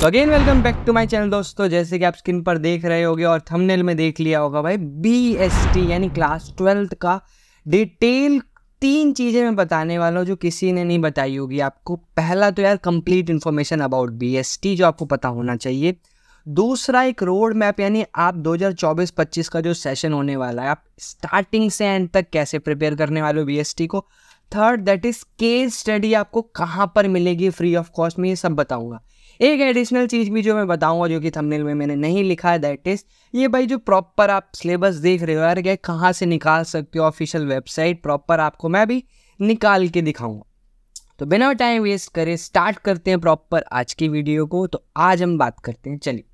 तो again welcome back to my channel दोस्तों जैसे कि आप स्क्रीन पर देख रहे होगे और थंबनेल में देख लिया होगा भाई बीएसटी यानी क्लास ट्वेल्थ का डिटेल तीन चीज़ें मैं बताने वाला हूँ जो किसी ने नहीं बताई होगी आपको पहला तो यार कंप्लीट इन्फॉर्मेशन अबाउट बी जो आपको पता होना चाहिए दूसरा एक रोड मैप यानी आप 2024-25 का जो सेशन होने वाला है आप स्टार्टिंग से एंड तक कैसे प्रिपेयर करने वाले हो बी को third that is case study आपको कहाँ पर मिलेगी फ्री ऑफ कॉस्ट में ये सब बताऊँगा एक एडिशनल चीज़ भी जो मैं बताऊंगा जो कि थंबनेल में मैंने नहीं लिखा है दैट इज़ ये भाई जो प्रॉपर आप सिलेबस देख रहे हो यार क्या कहाँ से निकाल सकते हो ऑफिशियल वेबसाइट प्रॉपर आपको मैं भी निकाल के दिखाऊंगा तो बिना टाइम वेस्ट करे स्टार्ट करते हैं प्रॉपर आज की वीडियो को तो आज हम बात करते हैं चलिए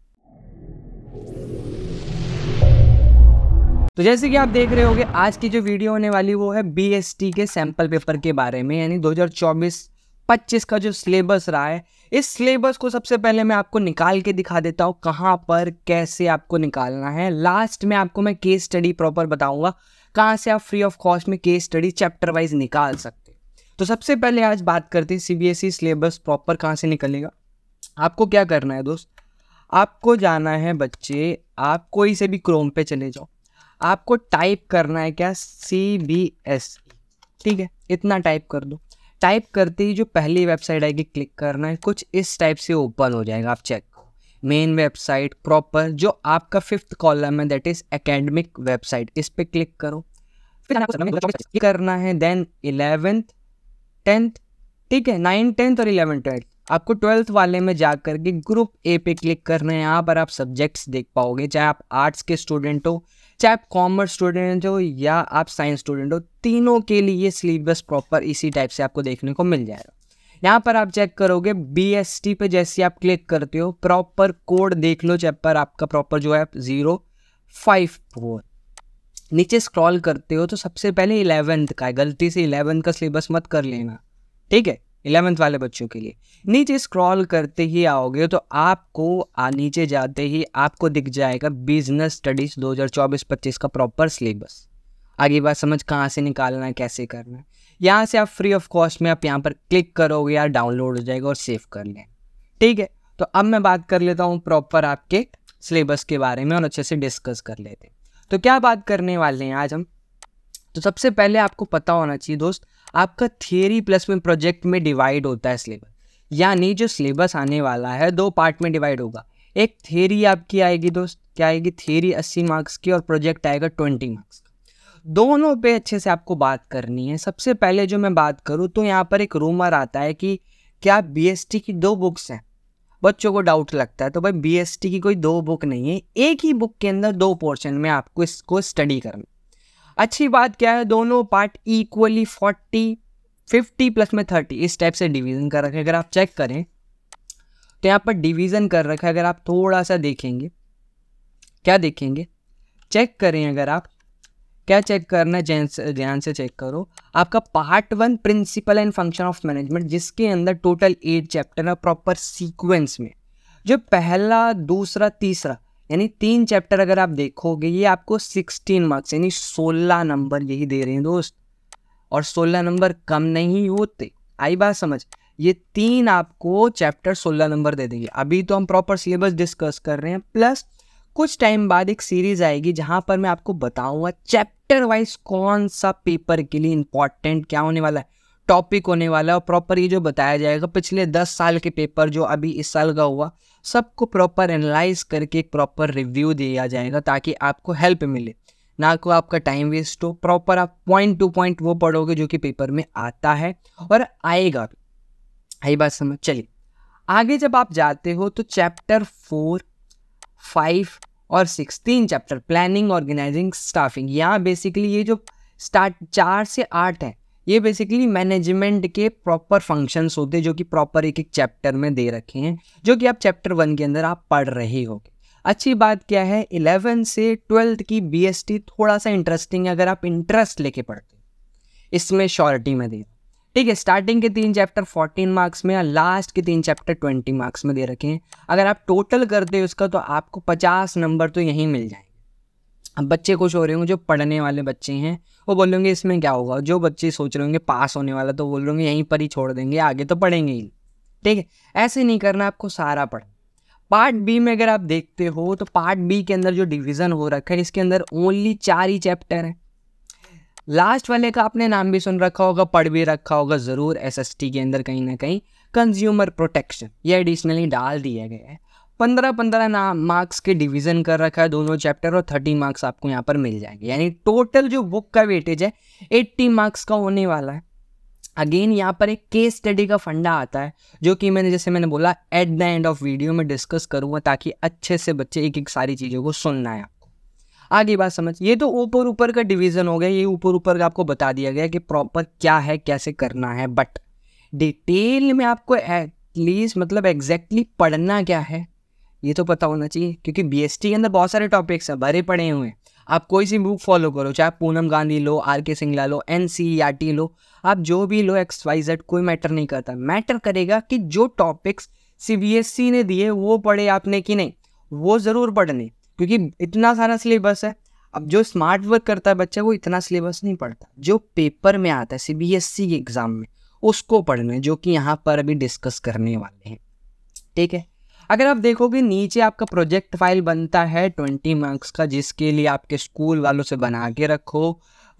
तो जैसे कि आप देख रहे होंगे आज की जो वीडियो होने वाली वो है बी के सैंपल पेपर के बारे में यानी 2024-25 का जो सिलेबस रहा है इस सिलेबस को सबसे पहले मैं आपको निकाल के दिखा देता हूँ कहाँ पर कैसे आपको निकालना है लास्ट में आपको मैं केस स्टडी प्रॉपर बताऊँगा कहाँ से आप फ्री ऑफ कॉस्ट में केस स्टडी चैप्टर वाइज निकाल सकते तो सबसे पहले आज बात करते हैं ई e सिलेबस प्रॉपर कहाँ से निकलेगा आपको क्या करना है दोस्त आपको जाना है बच्चे आप कोई से भी क्रोम पे चले जाओ आपको टाइप करना है क्या सी बी एस ठीक है इतना टाइप कर दो टाइप करते ही जो पहली वेबसाइट आएगी क्लिक करना है कुछ इस टाइप से ओपन हो जाएगा आप चेक मेन वेबसाइट प्रॉपर जो आपका फिफ्थ कॉलम है दैट इज एकेडमिक वेबसाइट इस पर क्लिक करो फिर करना है देन इलेवेंथ टेंथ ठीक है नाइन टेंथ और इलेवन ट्वेल्थ आपको ट्वेल्थ वाले में जा करके ग्रुप ए पे क्लिक करना है यहाँ पर आप सब्जेक्ट्स देख पाओगे चाहे आप आर्ट्स के स्टूडेंट हो चाहे आप कॉमर्स स्टूडेंट हो या आप साइंस स्टूडेंट हो तीनों के लिए सिलेबस प्रॉपर इसी टाइप से आपको देखने को मिल जाएगा यहाँ पर आप चेक करोगे बी एस टी पर जैसे आप क्लिक करते हो प्रॉपर कोड देख लो चैपर आपका प्रॉपर जो है ज़ीरो फाइव फोर नीचे स्क्रॉल करते हो तो सबसे पहले इलेवेंथ का है गलती से इलेवेंथ का सिलेबस मत कर लेना ठीक है इलेवेंथ वाले बच्चों के लिए नीचे स्क्रॉल करते ही आओगे तो आपको आ नीचे जाते ही आपको दिख जाएगा बिजनेस स्टडीज़ 2024-25 का प्रॉपर सिलेबस आगे बात समझ कहाँ से निकालना है कैसे करना है यहाँ से आप फ्री ऑफ कॉस्ट में आप यहाँ पर क्लिक करोगे या डाउनलोड हो जाएगा और सेव कर लें ठीक है तो अब मैं बात कर लेता हूँ प्रॉपर आपके सिलेबस के बारे में और अच्छे से डिस्कस कर लेते तो क्या बात करने वाले हैं आज हम तो सबसे पहले आपको पता होना चाहिए दोस्त आपका थियरी प्लस में प्रोजेक्ट में डिवाइड होता है सिलेबस यानी जो सिलेबस आने वाला है दो पार्ट में डिवाइड होगा एक थियरी आपकी आएगी दोस्त क्या आएगी थियरी अस्सी मार्क्स की और प्रोजेक्ट आएगा ट्वेंटी मार्क्स दोनों पे अच्छे से आपको बात करनी है सबसे पहले जो मैं बात करूँ तो यहाँ पर एक रूमर आता है कि क्या बी की दो बुक्स हैं बच्चों को डाउट लगता है तो भाई बी की कोई दो बुक नहीं है एक ही बुक के अंदर दो पोर्शन में आपको इसको स्टडी करना अच्छी बात क्या है दोनों part equally forty fifty plus में थर्टी इस टाइप से डिवीजन कर रखे अगर आप चेक करें तो यहाँ पर डिवीजन कर रखा है अगर आप थोड़ा सा देखेंगे क्या देखेंगे चेक करें अगर आप क्या चेक करना है ध्यान से चेक करो आपका part one principle and function of management जिसके अंदर टोटल एट चैप्टर है प्रॉपर सीक्वेंस में जो पहला दूसरा तीसरा यानी तीन चैप्टर अगर आप देखोगे ये आपको सिक्सटीन मार्क्स यानी सोलह नंबर यही दे रहे हैं दोस्त और सोलह नंबर कम नहीं होते आई बात समझ ये तीन आपको चैप्टर सोलह नंबर दे देंगे अभी तो हम प्रॉपर सिलेबस डिस्कस कर रहे हैं प्लस कुछ टाइम बाद एक सीरीज आएगी जहां पर मैं आपको बताऊंगा चैप्टर वाइज कौन सा पेपर के लिए इंपॉर्टेंट क्या होने वाला है टॉपिक होने वाला है और प्रॉपर ये जो बताया जाएगा पिछले दस साल के पेपर जो अभी इस साल का हुआ सबको प्रॉपर एनालाइज करके एक प्रॉपर रिव्यू दिया जाएगा ताकि आपको हेल्प मिले ना को आपका टाइम वेस्ट हो प्रॉपर आप पॉइंट टू पॉइंट वो पढ़ोगे जो कि पेपर में आता है और आएगा भी यही बात समझ चलिए आगे जब आप जाते हो तो चैप्टर फोर फाइव और सिक्स तीन चैप्टर प्लानिंग ऑर्गेनाइजिंग स्टाफिंग यहाँ बेसिकली ये जो स्टार्ट चार से आठ है ये बेसिकली मैनेजमेंट के प्रॉपर फंक्शंस होते हैं जो कि प्रॉपर एक एक चैप्टर में दे रखे हैं जो कि आप चैप्टर वन के अंदर आप पढ़ रहे हो अच्छी बात क्या है इलेवन से ट्वेल्थ की बी थोड़ा सा इंटरेस्टिंग है अगर आप इंटरेस्ट लेके पढ़ते इसमें श्योरिटी में दे ठीक है स्टार्टिंग के तीन चैप्टर 14 मार्क्स में और लास्ट के तीन चैप्टर 20 मार्क्स में दे रखे हैं अगर आप टोटल करते दे उसका तो आपको 50 नंबर तो यहीं मिल जाए अब बच्चे खुश हो रहे होंगे जो पढ़ने वाले बच्चे हैं वो बोलेंगे इसमें क्या होगा जो बच्चे सोच रहे होंगे पास होने वाला तो बोल रहे होंगे यहीं पर ही छोड़ देंगे आगे तो पढ़ेंगे ही ठीक है ऐसे नहीं करना आपको सारा पढ़ पार्ट बी में अगर आप देखते हो तो पार्ट बी के अंदर जो डिवीज़न हो रखा है इसके अंदर ओनली चार ही चैप्टर हैं लास्ट वाले का आपने नाम भी सुन रखा होगा पढ़ भी रखा होगा ज़रूर एसएसटी के अंदर कहीं ना कहीं कंज्यूमर प्रोटेक्शन ये एडिशनली डाल दिया गया है पंद्रह पंद्रह नाम मार्क्स के डिवीजन कर रखा है दोनों चैप्टर और थर्टी मार्क्स आपको यहाँ पर मिल जाएंगे यानी टोटल जो बुक का वेटेज है एट्टी मार्क्स का होने वाला है अगेन यहाँ पर एक केस स्टडी का फंडा आता है जो कि मैंने जैसे मैंने बोला at the end of video में डिस्कस करूँगा ताकि अच्छे से बच्चे एक एक सारी चीज़ों को सुनना है आपको आगे बात समझ ये तो ऊपर ऊपर का डिवीज़न हो गया ये ऊपर ऊपर का आपको बता दिया गया कि प्रॉपर क्या है कैसे करना है बट डिटेल में आपको एटलीस्ट मतलब एग्जैक्टली exactly पढ़ना क्या है ये तो पता होना चाहिए क्योंकि बीएसटी के अंदर बहुत सारे टॉपिक्स हैं भरे पड़े हुए हैं आप कोई सी बुक फॉलो करो चाहे पूनम गांधी लो आर के सिंगला लो एन सी आर टी लो आप जो भी लो एक्स वाई जेड कोई मैटर नहीं करता मैटर करेगा कि जो topics C B S C ने दिए वो पढ़े आपने कि नहीं वो ज़रूर पढ़ने क्योंकि इतना सारा सिलेबस है अब जो स्मार्ट वर्क करता है बच्चा वो इतना सिलेबस नहीं पढ़ता जो पेपर में आता है सी बी एस सी के एग्ज़ाम में उसको पढ़ने जो कि यहाँ पर अभी डिस्कस करने वाले हैं ठीक है अगर आप देखोगे नीचे आपका प्रोजेक्ट फाइल बनता है ट्वेंटी मार्क्स का जिसके लिए आपके स्कूल वालों से बना के रखो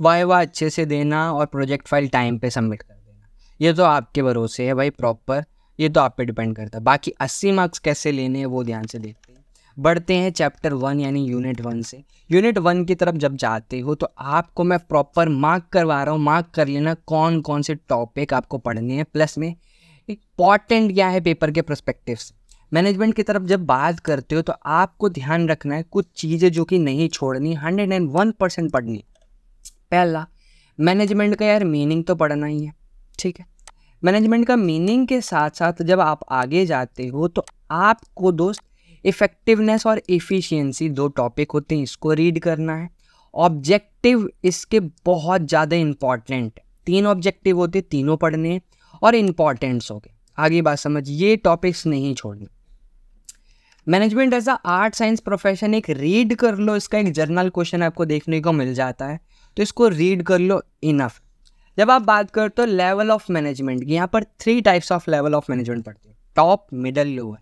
वाह वाह अच्छे से देना और प्रोजेक्ट फाइल टाइम पे सबमिट कर देना ये तो आपके भरोसे है भाई प्रॉपर ये तो आप पे डिपेंड करता है बाकी अस्सी मार्क्स कैसे लेने हैं वो ध्यान से देखते हैं बढ़ते हैं चैप्टर वन यानी यूनिट वन से यूनिट वन की तरफ जब जाते हो तो आपको मैं प्रॉपर मार्क करवा रहा हूँ मार्क कर लेना कौन कौन से टॉपिक आपको पढ़ने हैं प्लस में इंपॉर्टेंट क्या है पेपर के प्रस्पेक्टिव से मैनेजमेंट की तरफ जब बात करते हो तो आपको ध्यान रखना है कुछ चीज़ें जो कि नहीं छोड़नी हंड्रेड एंड वन परसेंट पढ़नी पहला मैनेजमेंट का यार मीनिंग तो पढ़ना ही है ठीक है मैनेजमेंट का मीनिंग के साथ साथ जब आप आगे जाते हो तो आपको दोस्त इफ़ेक्टिवनेस और इफ़िशियंसी दो टॉपिक होते हैं इसको रीड करना है ऑब्जेक्टिव इसके बहुत ज़्यादा इम्पॉर्टेंट तीन ऑब्जेक्टिव होते तीनों पढ़ने और इम्पॉर्टेंट्स हो गए आगे बात समझ ये टॉपिक्स नहीं छोड़ने management as a art science profession एक रीड कर लो इसका एक जर्नल क्वेश्चन आपको देखने को मिल जाता है तो इसको रीड कर लो इनफ जब आप बात करते हो लेवल ऑफ मैनेजमेंट की यहाँ पर three types of level of management पढ़ते है टॉप मिडल लोअर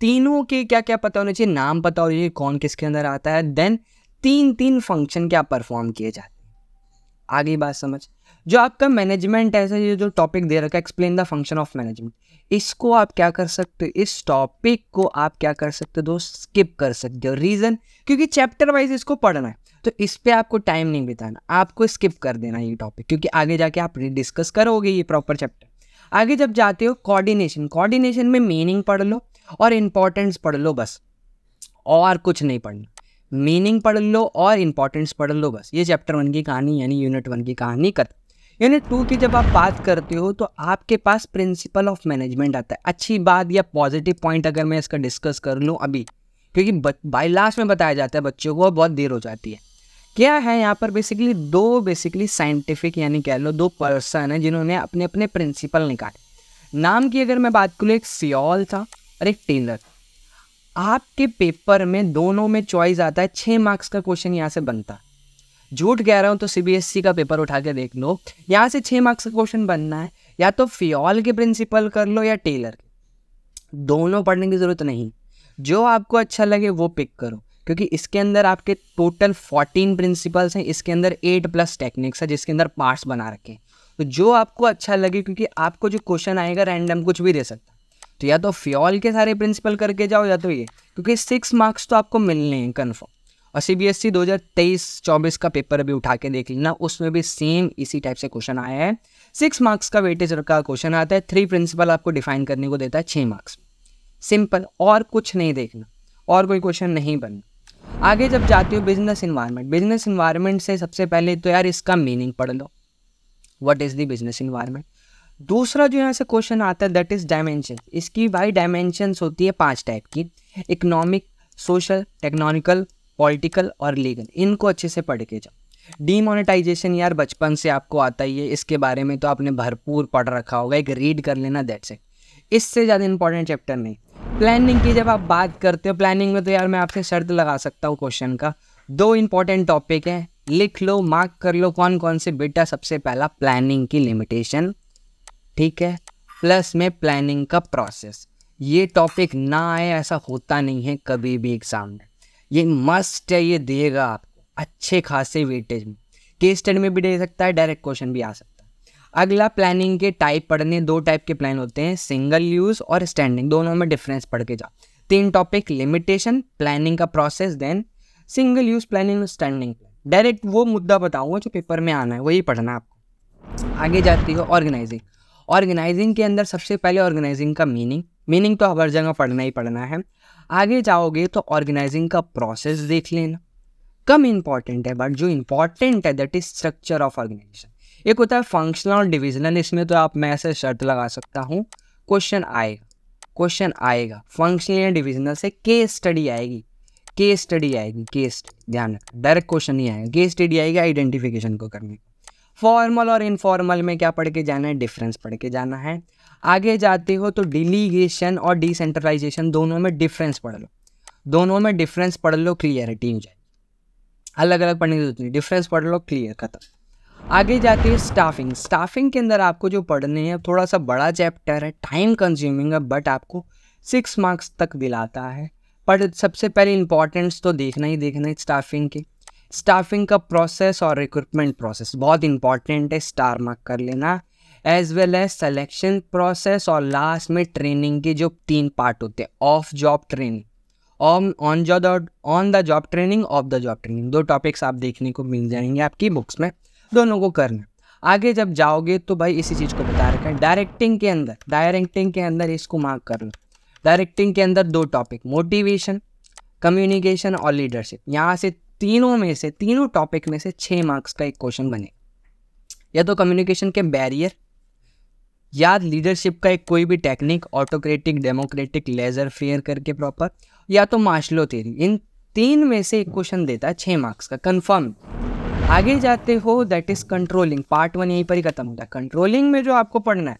तीनों के क्या क्या पता होना चाहिए नाम पता होना चाहिए कौन किसके अंदर आता है देन तीन तीन फंक्शन क्या परफॉर्म किए जाते हैं आगे बात समझ जो आपका मैनेजमेंट ऐसा ये जो टॉपिक दे रखा है explain the function of management इसको आप क्या कर सकते हो इस टॉपिक को आप क्या कर सकते हो दोस्त स्किप कर सकते हो रीज़न क्योंकि चैप्टर वाइज इसको पढ़ना है तो इस पर आपको टाइम नहीं बिताना आपको स्किप कर देना ये टॉपिक क्योंकि आगे जाके आप डिस्कस करोगे ये प्रॉपर चैप्टर आगे जब जाते हो कोऑर्डिनेशन कोऑर्डिनेशन में मीनिंग पढ़ लो और इंपॉर्टेंस पढ़ लो बस और कुछ नहीं पढ़ना मीनिंग पढ़ लो और इंपॉर्टेंस पढ़ लो बस ये चैप्टर वन की कहानी यानी यूनिट वन की कहानी खत्म यानी टू की जब आप बात करते हो तो आपके पास प्रिंसिपल ऑफ मैनेजमेंट आता है अच्छी बात या पॉजिटिव पॉइंट अगर मैं इसका डिस्कस कर लूँ अभी क्योंकि बाई लास्ट में बताया जाता है बच्चों को बहुत देर हो जाती है क्या है यहाँ पर बेसिकली दो बेसिकली साइंटिफिक यानी कह लो दो पर्सन है जिन्होंने अपने अपने प्रिंसिपल निकाले नाम की अगर मैं बात करूँ एक सियोल था और एक टेलर आपके पेपर में दोनों में चॉइस आता है छः मार्क्स का क्वेश्चन यहाँ से बनता झूठ कह रहा हूँ तो सीबीएसई e का पेपर उठा के देख लो यहाँ से छः मार्क्स का क्वेश्चन बनना है या तो फियॉल के प्रिंसिपल कर लो या टेलर के दोनों पढ़ने की ज़रूरत नहीं जो आपको अच्छा लगे वो पिक करो क्योंकि इसके अंदर आपके टोटल फोर्टीन प्रिंसिपल्स हैं इसके अंदर एट प्लस टेक्निक्स है जिसके अंदर पार्ट्स बना रखे हैं तो जो आपको अच्छा लगे क्योंकि आपको जो क्वेश्चन आएगा रैंडम कुछ भी दे सकता तो या तो फ्योल के सारे प्रिंसिपल करके जाओ या तो ये क्योंकि सिक्स मार्क्स तो आपको मिलने हैं कन्फर्म और सी बी एस ई दो हज़ार तेईस चौबीस का पेपर अभी उठा के देख लेना उसमें भी सेम इसी टाइप से क्वेश्चन आया है सिक्स मार्क्स का वेटेज का क्वेश्चन आता है थ्री प्रिंसिपल आपको डिफाइन करने को देता है छः मार्क्स सिंपल और कुछ नहीं देखना और कोई क्वेश्चन नहीं बनना आगे जब जाती हो बिजनेस इन्वायरमेंट बिजनेस इन्वायरमेंट से सबसे पहले तो यार इसका मीनिंग पढ़ लो what is the business environment दूसरा जो यहाँ से क्वेश्चन आता है दैट इज़ डायमेंशन इसकी भाई डायमेंशन होती है पांच टाइप की इकोनॉमिक सोशल टेक्नोनिकल पॉलिटिकल और लीगल इनको अच्छे से पढ़ के जाओ डीमोनेटाइजेशन यार बचपन से आपको आता ही है इसके बारे में तो आपने भरपूर पढ़ रखा होगा एक रीड कर लेना देट से इससे ज़्यादा इंपॉर्टेंट चैप्टर नहीं प्लानिंग की जब आप बात करते हो प्लानिंग में तो यार मैं आपसे शर्त लगा सकता हूँ क्वेश्चन का दो इंपॉर्टेंट टॉपिक हैं लिख लो मार्क कर लो कौन कौन से बेटा सबसे पहला प्लानिंग की लिमिटेशन ठीक है प्लस में प्लानिंग का प्रोसेस ये टॉपिक ना आए ऐसा होता नहीं है कभी भी एग्जाम में ये मस्ट है ये देगा अच्छे खासे वेटेज में केस स्टडी में भी दे सकता है डायरेक्ट क्वेश्चन भी आ सकता है अगला प्लानिंग के टाइप पढ़ने दो टाइप के प्लान होते हैं सिंगल यूज़ और स्टैंडिंग दोनों में डिफरेंस पढ़ के जा तीन टॉपिक लिमिटेशन प्लानिंग का process then single use planning और स्टैंडिंग डायरेक्ट वो मुद्दा बताऊंगा जो पेपर में आना है वही पढ़ना आपको आगे जाती है ऑर्गेनाइजिंग ऑर्गेनाइजिंग के अंदर सबसे पहले ऑर्गेनाइजिंग का मीनिंग मीनिंग तो हर जगह पढ़ना ही पढ़ना है आगे जाओगे तो ऑर्गेनाइजिंग का प्रोसेस देख लेना कम इंपॉर्टेंट है बट जो इम्पॉर्टेंट है that is structure of organisation एक होता है फंक्शनल और डिविजनल इसमें तो आप मैं ऐसे शर्त लगा सकता हूँ क्वेश्चन आएगा क्वेश्चन आएगा फंक्शनल या डिविजनल से केस स्टडी आएगी केस स्टडी आएगी केस ध्यान रखना डायरेक्ट क्वेश्चन नहीं आएगा केस स्टडी आएगी आइडेंटिफिकेशन को करने फॉर्मल और इनफॉर्मल में क्या पढ़ के जाना है डिफरेंस पढ़ के जाना है आगे जाते हो तो डिलीगेशन और डिसेंट्रलाइजेशन दोनों में डिफरेंस पढ़ लो दोनों में डिफरेंस पढ़ लो क्लियरिटी हो जाए अलग अलग पढ़ने की जरूरत नहीं डिफरेंस पढ़ लो क्लियर खत्म आगे जाते हैं स्टाफिंग स्टाफिंग के अंदर आपको जो पढ़ने हैं थोड़ा सा बड़ा चैप्टर है टाइम कंज्यूमिंग है बट आपको सिक्स मार्क्स तक दिलाता है पर सबसे पहले इंपॉर्टेंस तो देखना ही देखना है स्टाफिंग के स्टाफिंग का प्रोसेस और रिक्रूटमेंट प्रोसेस बहुत इंपॉर्टेंट है स्टार मार्क कर लेना as well as selection process और लास्ट में ट्रेनिंग के जो तीन पार्ट होते हैं off job training on job on the job training off the job training दो टॉपिक्स आप देखने को मिल जाएंगे आपकी बुक्स में दोनों को करना आगे जब जाओगे तो भाई इसी चीज़ को बता रखें डायरेक्टिंग के अंदर डायरेक्टिंग के अंदर इसको मार्क करना डायरेक्टिंग के अंदर दो टॉपिक मोटिवेशन कम्युनिकेशन और लीडरशिप यहाँ से तीनों में से तीनों टॉपिक में से छः मार्क्स का एक क्वेश्चन बने या तो कम्युनिकेशन के बैरियर या लीडरशिप का एक कोई भी technique autocratic democratic laissez faire करके प्रॉपर या तो मार्शलो थेरी इन तीन में से एक क्वेश्चन देता है छः मार्क्स का कन्फर्म आगे जाते हो that is controlling part one यहीं पर ही खत्म होता है कंट्रोलिंग में जो आपको पढ़ना है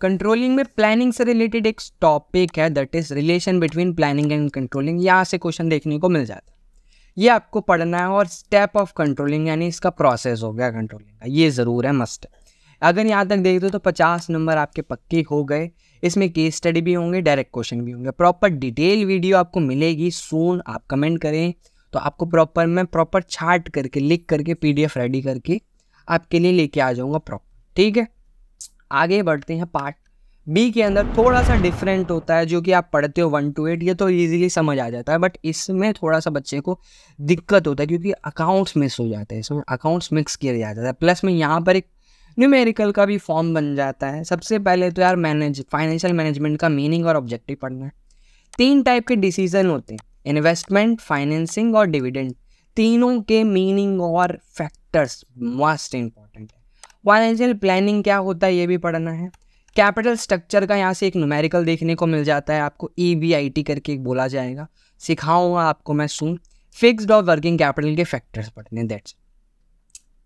कंट्रोलिंग में प्लानिंग से रिलेटेड एक टॉपिक है that is relation between planning and controlling यहाँ से क्वेश्चन देखने को मिल जाता है ये आपको पढ़ना है और स्टेप ऑफ कंट्रोलिंग यानी इसका प्रोसेस हो गया कंट्रोलिंग का ये ज़रूर है मस्ट है अगर यहाँ तक देख दो तो पचास नंबर आपके पक्के हो गए इसमें केस स्टडी भी होंगे डायरेक्ट क्वेश्चन भी होंगे प्रॉपर डिटेल वीडियो आपको मिलेगी सोन आप कमेंट करें तो आपको प्रॉपर मैं प्रॉपर चार्ट करके लिख करके पीडीएफ रेडी करके आपके लिए लेके आ जाऊँगा प्रॉपर ठीक है आगे बढ़ते हैं पार्ट बी के अंदर थोड़ा सा डिफरेंट होता है जो कि आप पढ़ते हो वन टू एट ये तो इजीली समझ आ जाता है बट इसमें थोड़ा सा बच्चे को दिक्कत होता है क्योंकि अकाउंट्स मिस हो जाते हैं इसमें अकाउंट्स मिक्स किया जाता है प्लस में यहाँ पर एक न्यूमेरिकल का भी फॉर्म बन जाता है सबसे पहले तो यार मैनेज फाइनेंशियल मैनेजमेंट का मीनिंग और ऑब्जेक्टिव पढ़ना है तीन टाइप के डिसीजन होते हैं इन्वेस्टमेंट फाइनेंसिंग और डिविडेंड तीनों के मीनिंग और फैक्टर्स मोस्ट इंपॉर्टेंट है फाइनेंशियल प्लानिंग क्या होता है ये भी पढ़ना है कैपिटल स्ट्रक्चर का यहाँ से एक न्यूमेरिकल देखने को मिल जाता है आपको ई आई टी करके एक बोला जाएगा सिखाऊंगा आपको मैं सुन फिक्स्ड और वर्किंग कैपिटल के फैक्टर्स पढ़ने दैट्स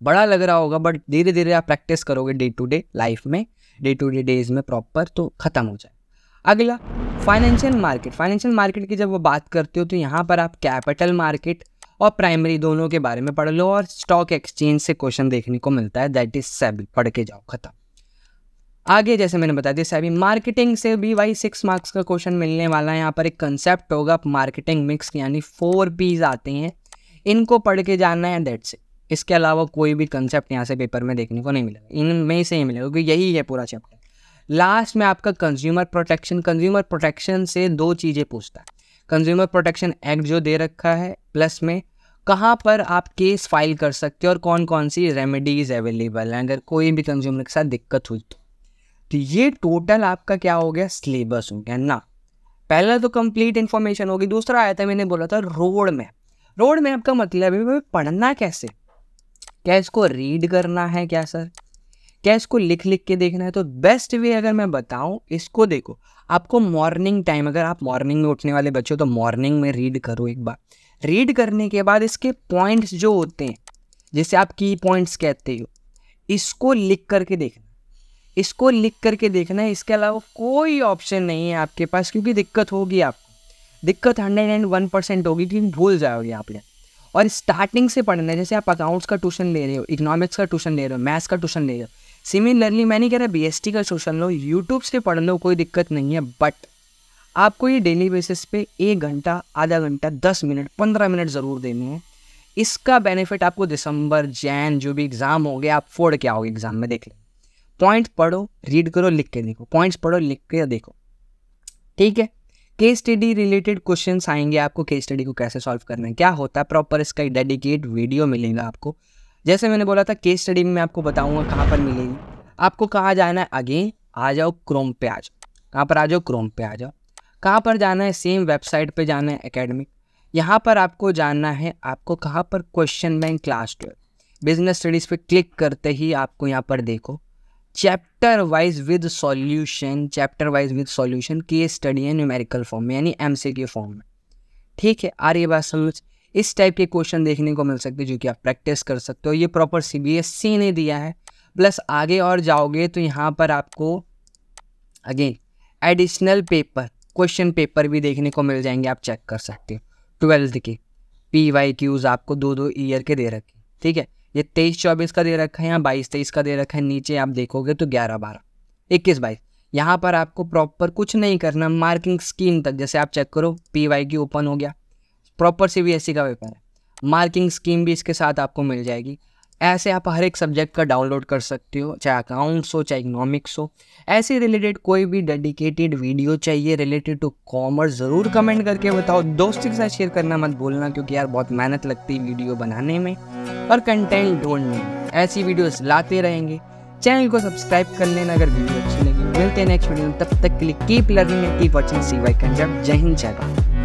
बड़ा लग रहा होगा बट धीरे धीरे आप प्रैक्टिस करोगे डे टू डे लाइफ में डे टू डे डेज में प्रॉपर तो ख़त्म हो जाए अगला फाइनेंशियल मार्केट फाइनेंशियल मार्केट की जब वो बात करते हो तो यहाँ पर आप कैपिटल मार्केट और प्राइमरी दोनों के बारे में पढ़ लो और स्टॉक एक्सचेंज से क्वेश्चन देखने को मिलता है दैट इज़ सेबी पढ़ के जाओ ख़त्म आगे जैसे मैंने बता दिया सैबी मार्केटिंग से भी वही सिक्स मार्क्स का क्वेश्चन मिलने वाला है यहाँ पर एक कंसेप्ट होगा मार्केटिंग मिक्स यानी फोर पीज आते हैं इनको पढ़ के जानना है दैट से इसके अलावा कोई भी कंसेप्ट यहाँ से पेपर में देखने को नहीं मिलेगा इनमें से ही मिलेगा क्योंकि यही है पूरा चैप्टर लास्ट में आपका कंज्यूमर प्रोटेक्शन कंज्यूमर प्रोटेक्शन से दो चीज़ें पूछता है कंज्यूमर प्रोटेक्शन एक्ट जो दे रखा है प्लस में कहाँ पर आप केस फाइल कर सकते हो और कौन कौन सी रेमेडीज अवेलेबल हैं अगर कोई भी कंज्यूमर के साथ दिक्कत हुई तो तो ये टोटल आपका क्या हो गया सिलेबस हो गया ना पहला तो कंप्लीट इन्फॉर्मेशन होगी दूसरा आया था मैंने बोला था रोड मैप रोड मैप का मतलब है पढ़ना कैसे क्या इसको रीड करना है क्या सर क्या इसको लिख लिख के देखना है तो बेस्ट वे अगर मैं बताऊं इसको देखो आपको मॉर्निंग टाइम अगर आप मॉर्निंग में उठने वाले बच्चे हो तो मॉर्निंग में रीड करो एक बार रीड करने के बाद इसके पॉइंट्स जो होते हैं जैसे आप की पॉइंट्स कहते हो इसको लिख करके देखना इसको लिख करके देखना है इसके अलावा कोई ऑप्शन नहीं है आपके पास क्योंकि दिक्कत होगी आपको दिक्कत हंड्रेड एंड वन परसेंट होगी क्योंकि भूल जाओगे आप लोग और स्टार्टिंग से पढ़ना है जैसे आप अकाउंट्स का ट्यूशन ले रहे हो इकोनॉमिक्स का ट्यूशन ले रहे हो मैथ्स का ट्यूशन ले रहे हो सिमिलरली मैं नहीं कह रहा बी एस टी का ट्यूशन लो यूट्यूब से पढ़ लो कोई दिक्कत नहीं है बट आपको ये डेली बेसिस पे एक घंटा आधा घंटा दस मिनट पंद्रह मिनट ज़रूर देने हैं इसका बेनिफिट आपको दिसंबर जैन जो भी एग्ज़ाम हो गया आप फोड़ के आओगे एग्ज़ाम में देख लें पॉइंट पढ़ो रीड करो लिख के देखो पॉइंट्स पढ़ो लिख के देखो ठीक है केस स्टडी रिलेटेड क्वेश्चन आएंगे आपको केस स्टडी को कैसे सॉल्व करना है क्या होता है प्रॉपर इसका डेडिकेट वीडियो मिलेगा आपको जैसे मैंने बोला था केस स्टडी में मैं आपको बताऊंगा कहाँ पर मिलेगी आपको कहाँ जाना है अगेन आ जाओ क्रोम पे आ जाओ कहाँ पर आ जाओ क्रोम पे आ जाओ कहाँ पर जाना है सेम वेबसाइट पे जाना है एकेडमिक यहाँ पर आपको जाना है आपको कहाँ पर question bank class twelve business studies पे क्लिक करते ही आपको यहाँ पर देखो chapter wise with solution chapter wise with solution के स्टडी है न्यूमेरिकल फॉर्म में यानी एम सी के फॉर्म में ठीक है आ रही बात समझ इस टाइप के क्वेश्चन देखने को मिल सकते हैं जो कि आप प्रैक्टिस कर सकते हो ये प्रॉपर सी e ने दिया है प्लस आगे और जाओगे तो यहाँ पर आपको again additional paper question paper भी देखने को मिल जाएंगे आप चेक कर सकते हो ट्वेल्थ के पी वाई क्यूज़ आपको दो दो ईयर के दे रखे ठीक है ये तेईस चौबीस का दे रखा है यहाँ बाईस तेईस का दे रखा है नीचे आप देखोगे तो ग्यारह बारह इक्कीस बाईस यहाँ पर आपको प्रॉपर कुछ नहीं करना मार्किंग स्कीम तक जैसे आप चेक करो पी वाई की ओपन हो गया proper C B S E का पेपर है मार्किंग स्कीम भी इसके साथ आपको मिल जाएगी ऐसे आप हर एक सब्जेक्ट का डाउनलोड कर सकते हो चाहे अकाउंट्स हो चाहे इकोनॉमिक्स हो ऐसे रिलेटेड कोई भी डेडिकेटेड वीडियो चाहिए रिलेटेड टू कॉमर्स ज़रूर कमेंट करके बताओ दोस्तों के साथ शेयर करना मत बोलना क्योंकि यार बहुत मेहनत लगती है वीडियो बनाने में और कंटेंट ढूंढने में ऐसी वीडियोस लाते रहेंगे चैनल को सब्सक्राइब कर लेना अगर वीडियो अच्छी लगी मिलते हैं नेक्स्ट वीडियो में तब तक के लिए keep learning keep watching C Y conserve जय हिंद जय भारत